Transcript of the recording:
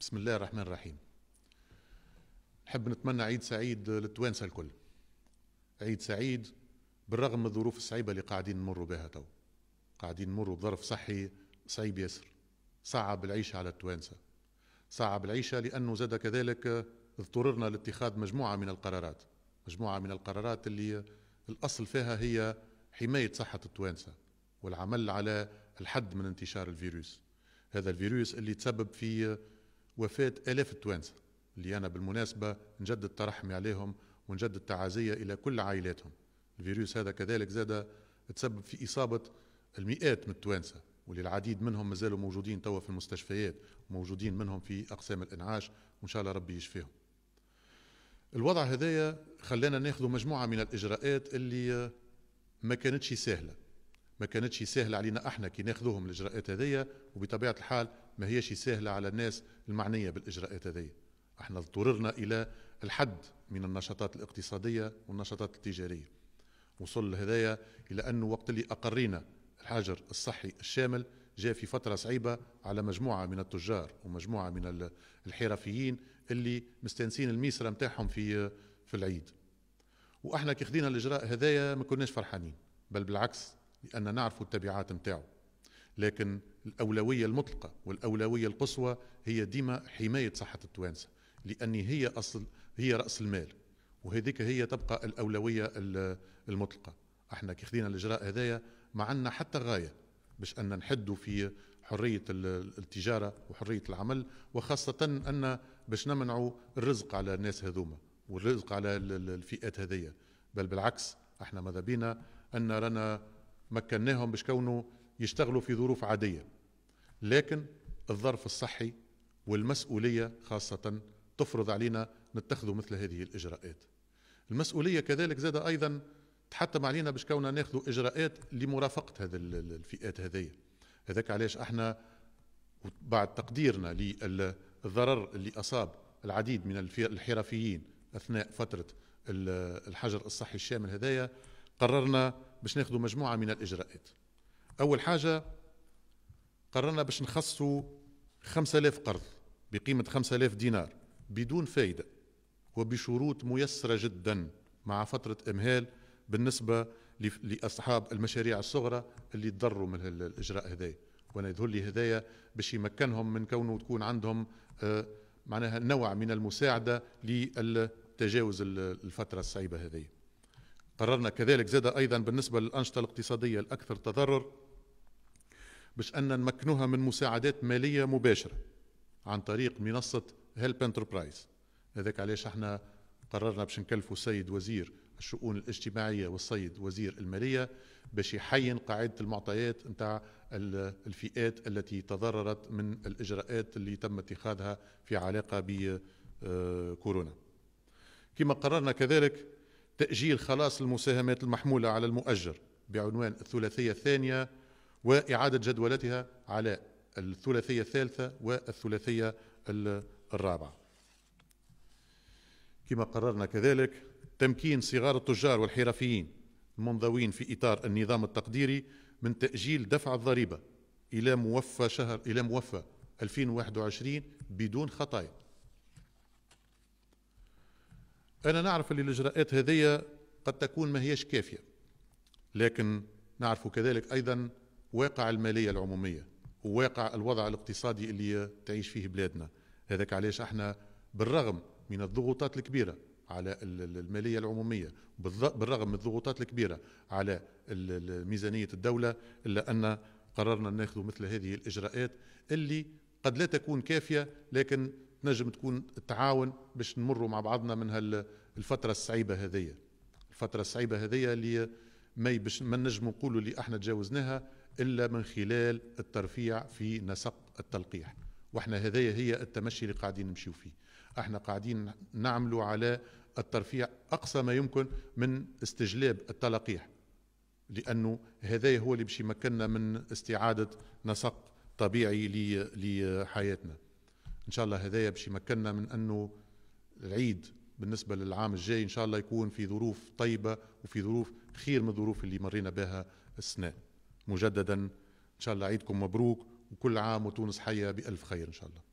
بسم الله الرحمن الرحيم نحب نتمنى عيد سعيد للتوانسة الكل عيد سعيد بالرغم من الظروف الصعيبة اللي قاعدين نمروا بها تو قاعدين نمروا بظرف صحي صعيب ياسر صعب العيشة على التوانسة صعب العيشة لأنه زاد كذلك اضطررنا لاتخاذ مجموعة من القرارات مجموعة من القرارات اللي الأصل فيها هي حماية صحة التوانسة والعمل على الحد من انتشار الفيروس هذا الفيروس اللي تسبب في وفاة آلاف التوانسة اللي أنا بالمناسبة نجدد ترحمي عليهم ونجدد تعازية إلى كل عائلاتهم الفيروس هذا كذلك زاد تسبب في إصابة المئات من التوانسة واللي العديد منهم مازالوا موجودين توا في المستشفيات موجودين منهم في أقسام الإنعاش وإن شاء الله ربي يشفيهم الوضع هذايا خلانا ناخذ مجموعة من الإجراءات اللي ما كانتش سهلة ما كانتش سهلة علينا احنا كي ناخذوهم الاجراءات هذية وبطبيعة الحال ما هيش سهلة على الناس المعنية بالاجراءات هذية احنا اضطررنا الى الحد من النشاطات الاقتصادية والنشاطات التجارية وصل هذايا الى انه وقت اللي اقرينا الحجر الصحي الشامل جاء في فترة صعيبة على مجموعة من التجار ومجموعة من الحرفيين اللي مستنسين الميسرة متاعهم في في العيد واحنا كي خدينا الاجراء هذايا ما كناش فرحانين بل بالعكس لأن نعرفوا التبعات نتاعو لكن الأولوية المطلقة والأولوية القصوى هي ديما حماية صحة التوانسة لأن هي أصل هي رأس المال وهذيك هي تبقى الأولوية المطلقة احنا كي خذينا الإجراء هذايا ما عندنا حتى غاية باش أن نحدوا في حرية التجارة وحرية العمل وخاصة أن باش نمنعوا الرزق على الناس هذوما والرزق على الفئات هذيا بل بالعكس احنا ماذا بينا أن رانا مكناهم باش كونوا يشتغلوا في ظروف عادية لكن الظرف الصحي والمسؤولية خاصة تفرض علينا نتخذ مثل هذه الإجراءات المسؤولية كذلك زاد أيضا تحتم علينا باش كونا ناخذ إجراءات لمرافقة هذه الفئات هذه هذاك علاش احنا بعد تقديرنا للضرر اللي أصاب العديد من الحرفيين أثناء فترة الحجر الصحي الشامل هذايا قررنا باش ناخذوا مجموعه من الاجراءات اول حاجه قررنا باش نخصصوا 5000 قرض بقيمه 5000 دينار بدون فائده وبشروط ميسره جدا مع فتره امهال بالنسبه لاصحاب المشاريع الصغرى اللي تضروا من الاجراء هذايا وانا يظهر لي هدايا باش يمكنهم من كونه تكون عندهم آه، معناها نوع من المساعده للتجاوز الفتره الصعيبه هذه قررنا كذلك زاد أيضا بالنسبة للأنشطة الاقتصادية الأكثر تضرر باش أن نمكنوها من مساعدات مالية مباشرة عن طريق منصة هيلب انتربرايز هذاك علاش احنا قررنا باش نكلفوا السيد وزير الشؤون الاجتماعيه والسيد وزير الماليه باش يحين قاعده المعطيات نتاع الفئات التي تضررت من الاجراءات اللي تم اتخاذها في علاقه بكورونا. آه، كما قررنا كذلك تأجيل خلاص المساهمات المحمولة على المؤجر بعنوان الثلاثية الثانية وإعادة جدولتها على الثلاثية الثالثة والثلاثية الرابعة كما قررنا كذلك تمكين صغار التجار والحرفيين المنضوين في إطار النظام التقديري من تأجيل دفع الضريبة إلى موفى شهر إلى موفى 2021 بدون خطايا أنا نعرف أن الإجراءات هذه قد تكون ما هيش كافية لكن نعرف كذلك أيضا واقع المالية العمومية وواقع الوضع الاقتصادي اللي تعيش فيه بلادنا هذاك علاش احنا بالرغم من الضغوطات الكبيرة على المالية العمومية بالرغم من الضغوطات الكبيرة على ميزانية الدولة إلا أن قررنا ناخذ مثل هذه الإجراءات اللي قد لا تكون كافية لكن تنجم تكون تعاون باش نمروا مع بعضنا من هالفتره الصعيبه هذية الفتره الصعيبه هذية اللي ما باش ما نجم نقولوا اللي احنا تجاوزناها الا من خلال الترفيع في نسق التلقيح واحنا هذايا هي التمشي اللي قاعدين نمشيو فيه احنا قاعدين نعملوا على الترفيع اقصى ما يمكن من استجلاب التلقيح لانه هذا هو اللي باش يمكننا من استعاده نسق طبيعي لحياتنا ان شاء الله هذايا باش يمكننا من انه العيد بالنسبه للعام الجاي ان شاء الله يكون في ظروف طيبه وفي ظروف خير من الظروف اللي مرينا بها السنه مجددا ان شاء الله عيدكم مبروك وكل عام وتونس حيه بالف خير ان شاء الله